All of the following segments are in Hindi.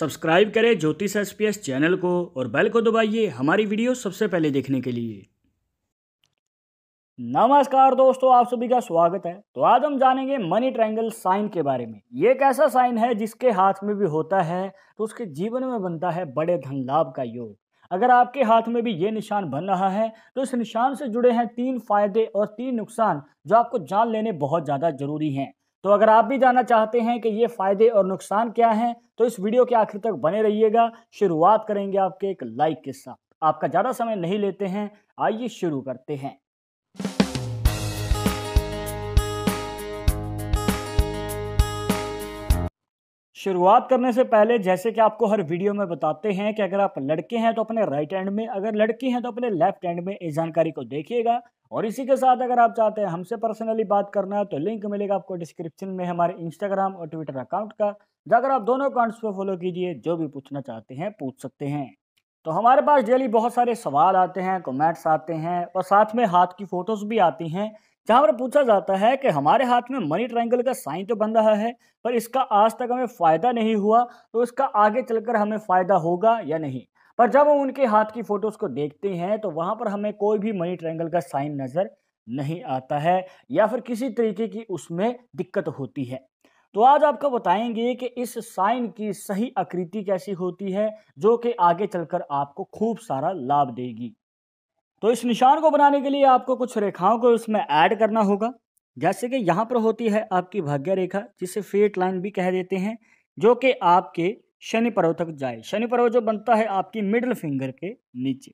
सब्सक्राइब करें ज्योतिष एस चैनल को और बेल को दबाइए हमारी वीडियो सबसे पहले देखने के लिए नमस्कार दोस्तों आप सभी का स्वागत है तो आज हम जानेंगे मनी ट्रायंगल साइन के बारे में ये एक ऐसा साइन है जिसके हाथ में भी होता है तो उसके जीवन में बनता है बड़े धन लाभ का योग अगर आपके हाथ में भी ये निशान बन रहा है तो इस निशान से जुड़े हैं तीन फायदे और तीन नुकसान जो आपको जान लेने बहुत ज़्यादा जरूरी हैं तो अगर आप भी जानना चाहते हैं कि ये फ़ायदे और नुकसान क्या हैं तो इस वीडियो के आखिर तक बने रहिएगा शुरुआत करेंगे आपके एक लाइक के साथ आपका ज़्यादा समय नहीं लेते हैं आइए शुरू करते हैं शुरुआत करने से पहले जैसे कि आपको हर वीडियो में बताते हैं कि अगर आप लड़के हैं तो अपने राइट हैंड में अगर लड़की हैं तो अपने लेफ्ट हैंड में इस जानकारी को देखिएगा और इसी के साथ अगर आप चाहते हैं हमसे पर्सनली बात करना तो लिंक मिलेगा आपको डिस्क्रिप्शन में हमारे इंस्टाग्राम और ट्विटर अकाउंट का जाकर आप दोनों अकाउंट्स पर फॉलो कीजिए जो भी पूछना चाहते हैं पूछ सकते हैं तो हमारे पास डेली बहुत सारे सवाल आते हैं कमेंट्स आते हैं और साथ में हाथ की फ़ोटोज़ भी आती हैं जहां पर पूछा जाता है कि हमारे हाथ में मनी ट्रायंगल का साइन तो बन रहा है पर इसका आज तक हमें फ़ायदा नहीं हुआ तो इसका आगे चलकर हमें फ़ायदा होगा या नहीं पर जब हम उनके हाथ की फ़ोटोज़ को देखते हैं तो वहाँ पर हमें कोई भी मनी ट्रायंगल का साइन नज़र नहीं आता है या फिर किसी तरीके की उसमें दिक्कत होती है तो आज आपको बताएंगे कि इस साइन की सही आकृति कैसी होती है जो कि आगे चलकर आपको खूब सारा लाभ देगी तो इस निशान को बनाने के लिए आपको कुछ रेखाओं को उसमें ऐड करना होगा जैसे कि यहाँ पर होती है आपकी भाग्य रेखा जिसे फेट लाइन भी कह देते हैं जो कि आपके शनि पर्व तक जाए शनि पर्व जो बनता है आपकी मिडिल फिंगर के नीचे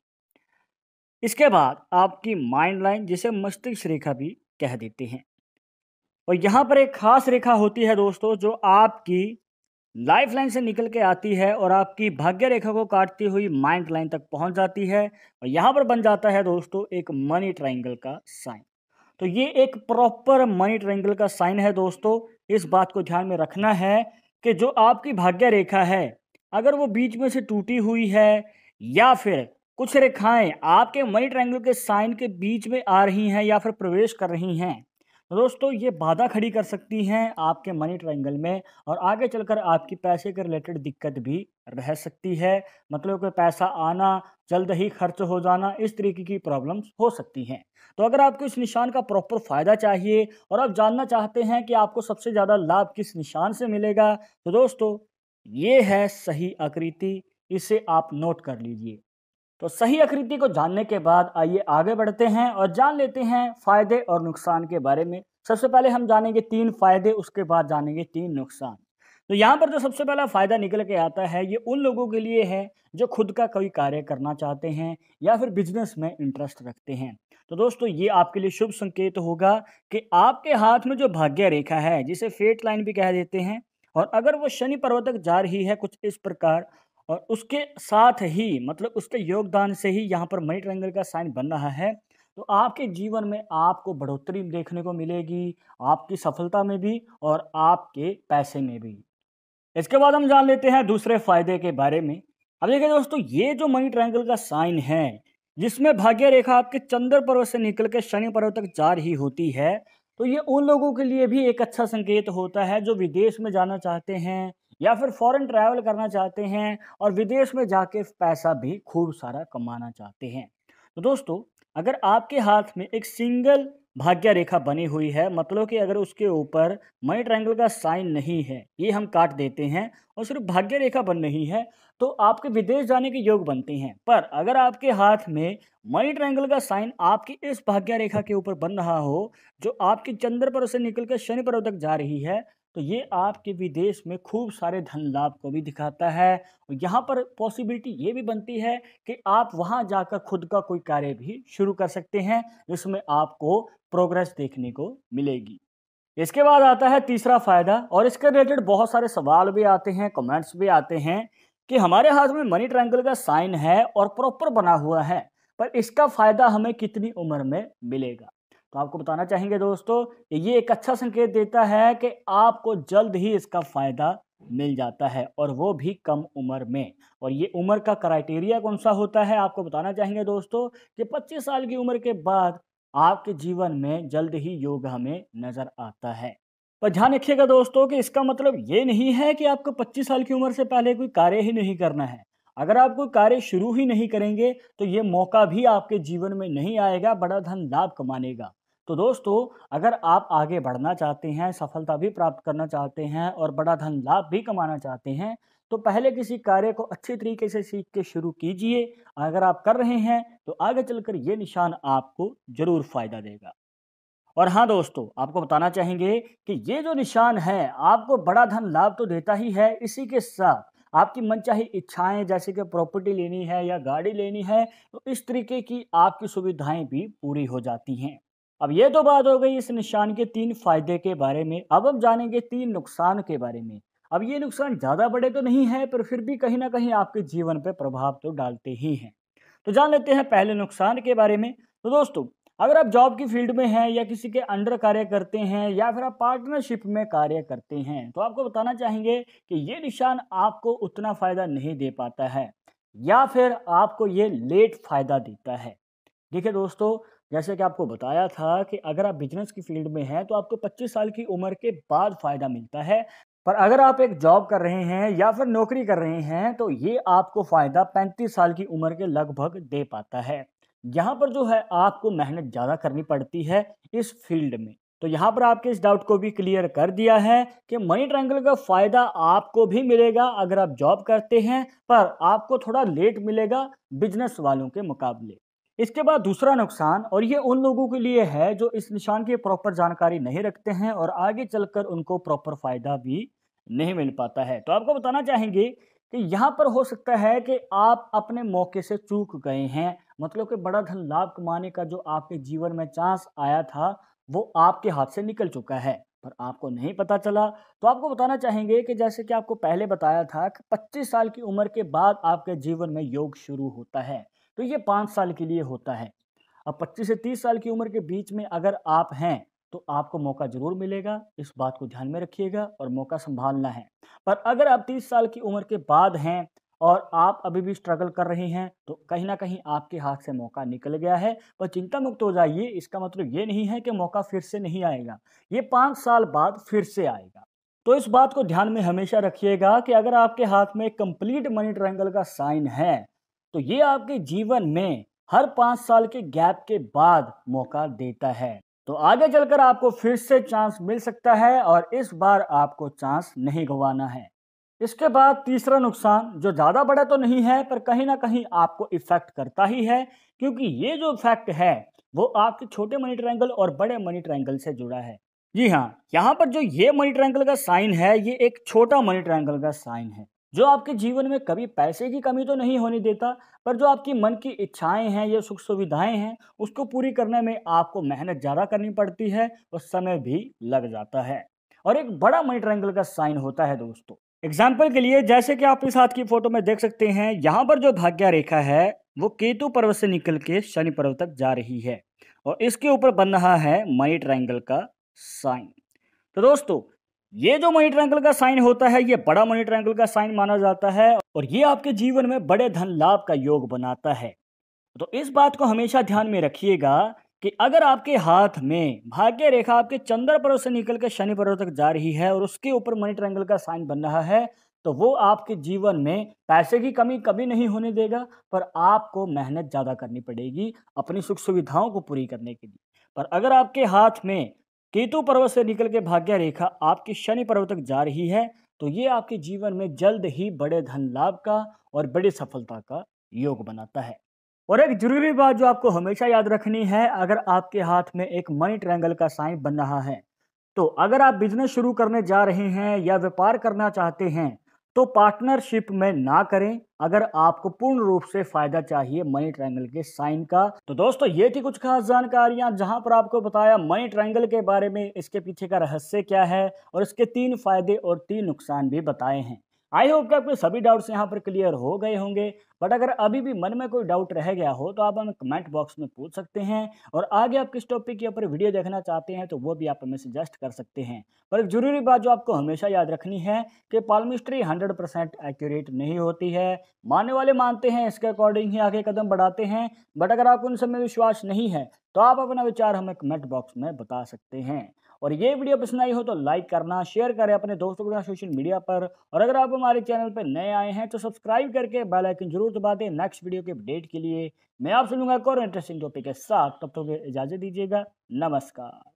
इसके बाद आपकी माइंड लाइन जिसे मस्तिष्क रेखा भी कह देते हैं और यहाँ पर एक खास रेखा होती है दोस्तों जो आपकी लाइफ लाइन से निकल के आती है और आपकी भाग्य रेखा को काटती हुई माइंड लाइन तक पहुंच जाती है और यहाँ पर बन जाता है दोस्तों एक मनी ट्राइंगल का साइन तो ये एक प्रॉपर मनी ट्राइंगल का साइन है दोस्तों इस बात को ध्यान में रखना है कि जो आपकी भाग्य रेखा है अगर वो बीच में से टूटी हुई है या फिर कुछ रेखाएं आपके मनी ट्राइंगल के साइन के बीच में आ रही हैं या फिर प्रवेश कर रही हैं दोस्तों ये बाधा खड़ी कर सकती हैं आपके मनी ट्रायंगल में और आगे चलकर आपकी पैसे के रिलेटेड दिक्कत भी रह सकती है मतलब कि पैसा आना जल्द ही खर्च हो जाना इस तरीके की प्रॉब्लम्स हो सकती हैं तो अगर आपको इस निशान का प्रॉपर फ़ायदा चाहिए और आप जानना चाहते हैं कि आपको सबसे ज़्यादा लाभ किस निशान से मिलेगा तो दोस्तों ये है सही आकृति इसे आप नोट कर लीजिए तो सही आकृति को जानने के बाद आइए आगे बढ़ते हैं और जान लेते हैं फ़ायदे और नुकसान के बारे में सबसे पहले हम जानेंगे तीन फ़ायदे उसके बाद जानेंगे तीन नुकसान तो यहाँ पर जो सबसे पहला फ़ायदा निकल के आता है ये उन लोगों के लिए है जो खुद का कोई कार्य करना चाहते हैं या फिर बिजनेस में इंटरेस्ट रखते हैं तो दोस्तों ये आपके लिए शुभ संकेत होगा कि आपके हाथ में जो भाग्य रेखा है जिसे फेट लाइन भी कह देते हैं और अगर वो शनि पर्वत तक जा रही है कुछ इस प्रकार और उसके साथ ही मतलब उसके योगदान से ही यहाँ पर मनी ट्रायंगल का साइन बन रहा है तो आपके जीवन में आपको बढ़ोतरी देखने को मिलेगी आपकी सफलता में भी और आपके पैसे में भी इसके बाद हम जान लेते हैं दूसरे फायदे के बारे में अब देखिए दोस्तों ये जो मनी ट्रायंगल का साइन है जिसमें भाग्य रेखा आपके चंद्र पर्वत से निकल के शनि पर्वत तक जा रही होती है तो ये उन लोगों के लिए भी एक अच्छा संकेत होता है जो विदेश में जाना चाहते हैं या फिर फॉरेन ट्रैवल करना चाहते हैं और विदेश में जाके पैसा भी खूब सारा कमाना चाहते हैं तो दोस्तों अगर आपके हाथ में एक सिंगल भाग्य रेखा बनी हुई है मतलब कि अगर उसके ऊपर मनी ट्रायंगल का साइन नहीं है ये हम काट देते हैं और सिर्फ भाग्य रेखा बन रही है तो आपके विदेश जाने के योग बनते हैं पर अगर आपके हाथ में मनी ट्रायंगल का साइन आपकी इस भाग्य रेखा के ऊपर बन रहा हो जो आपके चंद्र पर से निकल कर शनि पर्व तक जा रही है तो ये आपके विदेश में खूब सारे धन लाभ को भी दिखाता है और यहाँ पर पॉसिबिलिटी ये भी बनती है कि आप वहाँ जाकर खुद का कोई कार्य भी शुरू कर सकते हैं जिसमें आपको प्रोग्रेस देखने को मिलेगी इसके बाद आता है तीसरा फ़ायदा और इसके रिलेटेड बहुत सारे सवाल भी आते हैं कमेंट्स भी आते हैं कि हमारे हाथ में मनी ट्रैंगल का साइन है और प्रॉपर बना हुआ है पर इसका फ़ायदा हमें कितनी उम्र में मिलेगा तो आपको बताना चाहेंगे दोस्तों कि ये एक अच्छा संकेत देता है कि आपको जल्द ही इसका फ़ायदा मिल जाता है और वो भी कम उम्र में और ये उम्र का क्राइटेरिया कौन सा होता है आपको बताना चाहेंगे दोस्तों कि 25 साल की उम्र के बाद आपके जीवन में जल्द ही योग हमें नज़र आता है पर ध्यान रखिएगा दोस्तों कि इसका मतलब ये नहीं है कि आपको 25 साल की उम्र से पहले कोई कार्य ही नहीं करना है अगर आप कोई कार्य शुरू ही नहीं करेंगे तो ये मौका भी आपके जीवन में नहीं आएगा बड़ा धन लाभ कमानेगा तो दोस्तों अगर आप आगे बढ़ना चाहते हैं सफलता भी प्राप्त करना चाहते हैं और बड़ा धन लाभ भी कमाना चाहते हैं तो पहले किसी कार्य को अच्छे तरीके से सीख के शुरू कीजिए अगर आप कर रहे हैं तो आगे चलकर ये निशान आपको ज़रूर फायदा देगा और हाँ दोस्तों आपको बताना चाहेंगे कि ये जो निशान है आपको बड़ा धन लाभ तो देता ही है इसी के साथ आपकी मनचाही इच्छाएं जैसे कि प्रॉपर्टी लेनी है या गाड़ी लेनी है तो इस तरीके की आपकी सुविधाएं भी पूरी हो जाती हैं अब ये तो बात हो गई इस निशान के तीन फायदे के बारे में अब हम जानेंगे तीन नुकसान के बारे में अब ये नुकसान ज़्यादा बड़े तो नहीं है पर फिर भी कहीं ना कहीं आपके जीवन पर प्रभाव तो डालते ही हैं तो जान लेते हैं पहले नुकसान के बारे में तो दोस्तों अगर आप जॉब की फील्ड में हैं या किसी के अंडर कार्य करते हैं या फिर आप पार्टनरशिप में कार्य करते हैं तो आपको बताना चाहेंगे कि ये निशान आपको उतना फ़ायदा नहीं दे पाता है या फिर आपको ये लेट फ़ायदा देता है देखिए दोस्तों जैसे कि आपको बताया था कि अगर आप बिजनेस की फील्ड में हैं तो आपको 25 साल की उम्र के बाद फ़ायदा मिलता है पर अगर आप एक जॉब कर रहे हैं या फिर नौकरी कर रहे हैं तो ये आपको फ़ायदा 35 साल की उम्र के लगभग दे पाता है यहाँ पर जो है आपको मेहनत ज़्यादा करनी पड़ती है इस फील्ड में तो यहाँ पर आपके इस डाउट को भी क्लियर कर दिया है कि मनी ट्रायंगल का फ़ायदा आपको भी मिलेगा अगर आप जॉब करते हैं पर आपको थोड़ा लेट मिलेगा बिजनेस वालों के मुकाबले इसके बाद दूसरा नुकसान और ये उन लोगों के लिए है जो इस निशान की प्रॉपर जानकारी नहीं रखते हैं और आगे चलकर उनको प्रॉपर फ़ायदा भी नहीं मिल पाता है तो आपको बताना चाहेंगे कि यहाँ पर हो सकता है कि आप अपने मौके से चूक गए हैं मतलब कि बड़ा धन लाभ कमाने का जो आपके जीवन में चांस आया था वो आपके हाथ से निकल चुका है पर आपको नहीं पता चला तो आपको बताना चाहेंगे कि जैसे कि आपको पहले बताया था कि 25 साल की उम्र के बाद आपके जीवन में योग शुरू होता है तो ये पाँच साल के लिए होता है अब 25 से 30 साल की उम्र के बीच में अगर आप हैं तो आपको मौका ज़रूर मिलेगा इस बात को ध्यान में रखिएगा और मौका संभालना है पर अगर आप तीस साल की उम्र के बाद हैं और आप अभी भी स्ट्रगल कर रहे हैं तो कहीं ना कहीं आपके हाथ से मौका निकल गया है पर चिंता मुक्त हो जाइए इसका मतलब ये नहीं है कि मौका फिर से नहीं आएगा ये पाँच साल बाद फिर से आएगा तो इस बात को ध्यान में हमेशा रखिएगा कि अगर आपके हाथ में कंप्लीट मनी ट्रायंगल का साइन है तो ये आपके जीवन में हर पाँच साल के गैप के बाद मौका देता है तो आगे चलकर आपको फिर से चांस मिल सकता है और इस बार आपको चांस नहीं गंवाना है इसके बाद तीसरा नुकसान जो ज़्यादा बड़ा तो नहीं है पर कहीं ना कहीं आपको इफ़ेक्ट करता ही है क्योंकि ये जो इफ़ेक्ट है वो आपके छोटे मनी ट्रैंगल और बड़े मनी ट्रैंगल से जुड़ा है जी हाँ यहाँ पर जो ये मनी ट्रैंगल का साइन है ये एक छोटा मनी ट्रैंगल का साइन है जो आपके जीवन में कभी पैसे की कमी तो नहीं होने देता पर जो आपकी मन की इच्छाएं हैं या सुख सुविधाएं हैं उसको पूरी करने में आपको मेहनत ज़्यादा करनी पड़ती है और समय भी लग जाता है और एक बड़ा मनी ट्रायंगल का साइन होता है दोस्तों एग्जाम्पल के लिए जैसे कि आप इस हाथ की फोटो में देख सकते हैं यहाँ पर जो भाग्या रेखा है वो केतु पर्वत से निकल के शनि पर्वत तक जा रही है और इसके ऊपर बन रहा है मनी ट्राइंगल का साइन तो दोस्तों ये जो मनी ट्रैंगल का साइन होता है ये बड़ा मनी ट्रैंगल का साइन माना जाता है और ये आपके जीवन में बड़े धन लाभ का योग बनाता है तो इस बात को हमेशा ध्यान में रखिएगा कि अगर आपके हाथ में भाग्य रेखा आपके चंद्र पर्व से निकल के शनि पर्व तक जा रही है और उसके ऊपर मनी ट्रैंगल का साइन बन रहा है तो वो आपके जीवन में पैसे की कमी कभी नहीं होने देगा पर आपको मेहनत ज़्यादा करनी पड़ेगी अपनी सुख सुविधाओं को पूरी करने के लिए पर अगर आपके हाथ में केतु पर्वत से निकल के भाग्य रेखा आपकी शनि पर्वत तक जा रही है तो ये आपके जीवन में जल्द ही बड़े धन लाभ का और बड़ी सफलता का योग बनाता है और एक जरूरी बात जो आपको हमेशा याद रखनी है अगर आपके हाथ में एक मनी ट्रैंगल का साइन बन रहा है तो अगर आप बिजनेस शुरू करने जा रहे हैं या व्यापार करना चाहते हैं तो पार्टनरशिप में ना करें अगर आपको पूर्ण रूप से फायदा चाहिए मनी ट्रायंगल के साइन का तो दोस्तों ये थी कुछ खास जानकारियां जहां पर आपको बताया मनी ट्रायंगल के बारे में इसके पीछे का रहस्य क्या है और इसके तीन फायदे और तीन नुकसान भी बताए हैं आई होप कि आपके सभी डाउट्स यहाँ पर क्लियर हो गए होंगे बट अगर अभी भी मन में कोई डाउट रह गया हो तो आप हमें कमेंट बॉक्स में पूछ सकते हैं और आगे आप किस टॉपिक के ऊपर वीडियो देखना चाहते हैं तो वो भी आप हमें सजेस्ट कर सकते हैं पर एक जरूरी बात जो आपको हमेशा याद रखनी है कि पालमिस्ट्री हंड्रेड परसेंट एक्यूरेट नहीं होती है मानने वाले मानते हैं इसके अकॉर्डिंग ही आगे कदम बढ़ाते हैं बट अगर आपको उन सब में विश्वास नहीं है तो आप अपना विचार हमें कमेंट बॉक्स में बता सकते हैं और ये वीडियो पसंद आई हो तो लाइक करना शेयर करें अपने दोस्तों के साथ सोशल मीडिया पर और अगर आप हमारे चैनल पर नए आए हैं तो सब्सक्राइब करके बेल आइकन जरूर दबा दें नेक्स्ट वीडियो के अपडेट के लिए मैं आपसे सुनूंगा एक और इंटरेस्टिंग टॉपिक के साथ तब तक इजाज़त दीजिएगा नमस्कार